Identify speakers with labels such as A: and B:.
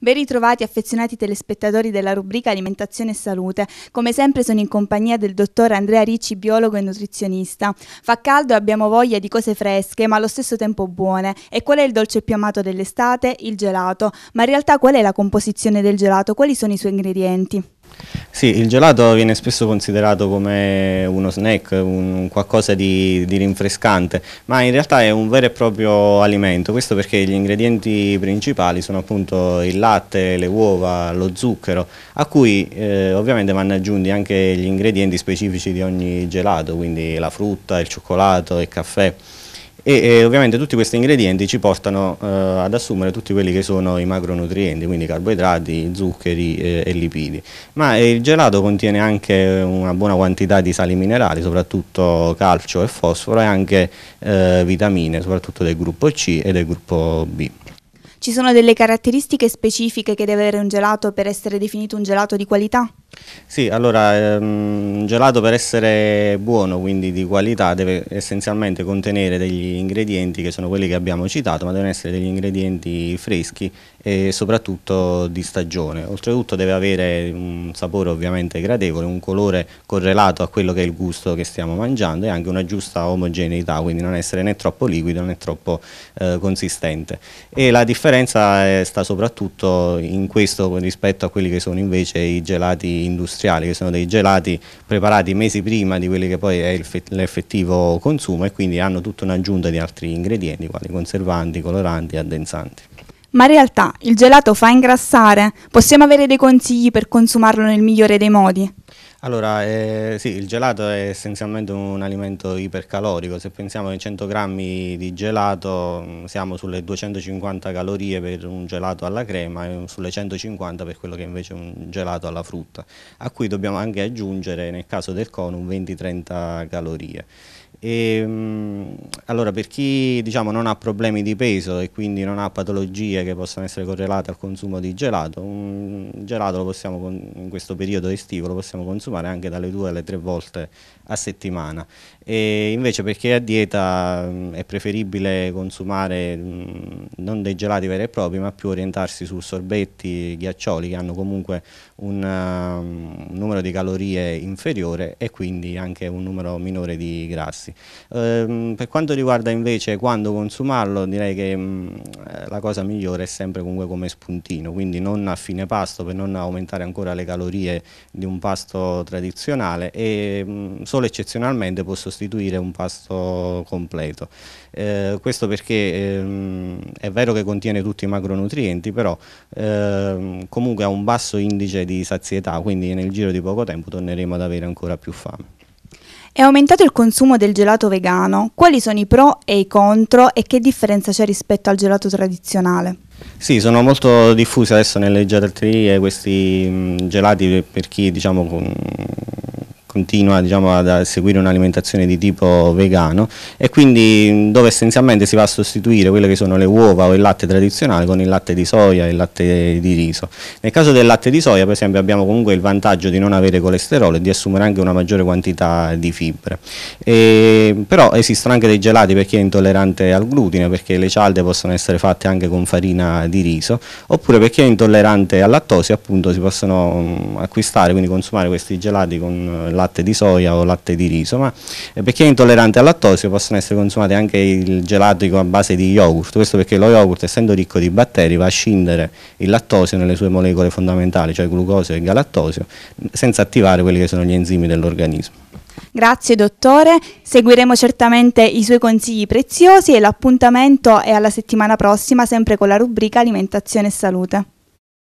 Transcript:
A: Ben ritrovati affezionati telespettatori della rubrica Alimentazione e Salute. Come sempre sono in compagnia del dottor Andrea Ricci, biologo e nutrizionista. Fa caldo e abbiamo voglia di cose fresche, ma allo stesso tempo buone. E qual è il dolce più amato dell'estate? Il gelato. Ma in realtà qual è la composizione del gelato? Quali sono i suoi ingredienti?
B: Sì, il gelato viene spesso considerato come uno snack, un qualcosa di, di, rinfrescante, ma in realtà è un vero e proprio alimento, questo perché gli ingredienti principali sono appunto il latte, le uova, lo zucchero, a cui eh, ovviamente vanno aggiunti anche gli ingredienti specifici di ogni gelato, quindi la frutta, il cioccolato, il caffè e eh, ovviamente tutti questi ingredienti ci portano eh, ad assumere tutti quelli che sono i macronutrienti, quindi carboidrati, zuccheri eh, e lipidi. Ma eh, il gelato contiene anche una buona quantità di sali minerali, soprattutto calcio e fosforo e anche eh, vitamine, soprattutto del gruppo C e del gruppo B.
A: Ci sono delle caratteristiche specifiche che deve avere un gelato per essere definito un gelato di qualità?
B: Sì, allora ehm, gelato per essere buono, quindi di qualità, deve essenzialmente contenere degli ingredienti che sono quelli che abbiamo citato, ma devono essere degli ingredienti freschi e soprattutto di stagione. Oltretutto deve avere un sapore ovviamente gradevole, un colore correlato a quello che è il gusto che stiamo mangiando e anche una giusta omogeneità, quindi non essere né troppo liquido né troppo eh, consistente. E la differenza è, eh, sta soprattutto in questo rispetto a quelli che sono invece i gelati industriali, che sono dei gelati preparati mesi prima di quelli che poi è l'effettivo consumo e quindi hanno tutta un'aggiunta di altri ingredienti, quali conservanti, coloranti e addensanti.
A: Ma in realtà il gelato fa ingrassare? Possiamo avere dei consigli per consumarlo nel migliore dei modi?
B: Allora, eh, sì, il gelato è essenzialmente un alimento ipercalorico, se pensiamo ai 100 grammi di gelato mm, siamo sulle 250 calorie per un gelato alla crema e sulle 150 per quello che è invece un gelato alla frutta, a cui dobbiamo anche aggiungere nel caso del cono 20-30 calorie. E, ehm, allora, per chi diciamo, non ha problemi di peso e quindi non ha patologie che possono essere correlate al consumo di gelato, un gelato possiamo, in questo periodo estivo lo possiamo consumare anche dalle due alle tre volte a settimana. E invece per chi è a dieta è preferibile consumare non dei gelati veri e propri, ma più orientarsi su sorbetti, ghiaccioli che hanno comunque un, un numero di calorie inferiore e quindi anche un numero minore di grassi gassi. Eh, per quanto riguarda invece quando consumarlo, direi che mh, mm, eh, la cosa migliore è sempre comunque come spuntino, quindi non a fine pasto per non aumentare ancora le calorie di un pasto tradizionale e mh, mm, solo eccezionalmente può sostituire un pasto completo. Eh, questo perché ehm, è vero che contiene tutti i macronutrienti, però ehm, comunque ha un basso indice di sazietà, quindi nel giro di poco tempo torneremo ad avere ancora più fame.
A: È aumentato il consumo del gelato vegano, quali sono i pro e i contro e che differenza c'è rispetto al gelato tradizionale?
B: Sì, sono molto diffusi adesso nelle gelaterie questi gelati per chi diciamo, continua diciamo, a seguire un'alimentazione di tipo vegano e quindi dove essenzialmente si va a sostituire quelle che sono le uova o il latte tradizionale con il latte di soia e il latte di riso. Nel caso del latte di soia per esempio abbiamo comunque il vantaggio di non avere colesterolo e di assumere anche una maggiore quantità di fibre. E, però esistono anche dei gelati per chi è intollerante al glutine perché le cialde possono essere fatte anche con farina di riso oppure per chi è intollerante al lattosio appunto si possono acquistare quindi consumare questi gelati con latte eh, latte di soia o latte di riso, ma eh, per chi è intollerante al lattosio possono essere consumati anche i gelatico a base di yogurt, questo perché lo yogurt essendo ricco di batteri va a scindere il lattosio nelle sue molecole fondamentali, cioè glucosio e galattosio, senza attivare quelli che sono gli enzimi dell'organismo.
A: Grazie dottore, seguiremo certamente i suoi consigli preziosi e l'appuntamento è alla settimana prossima sempre con la rubrica alimentazione e salute.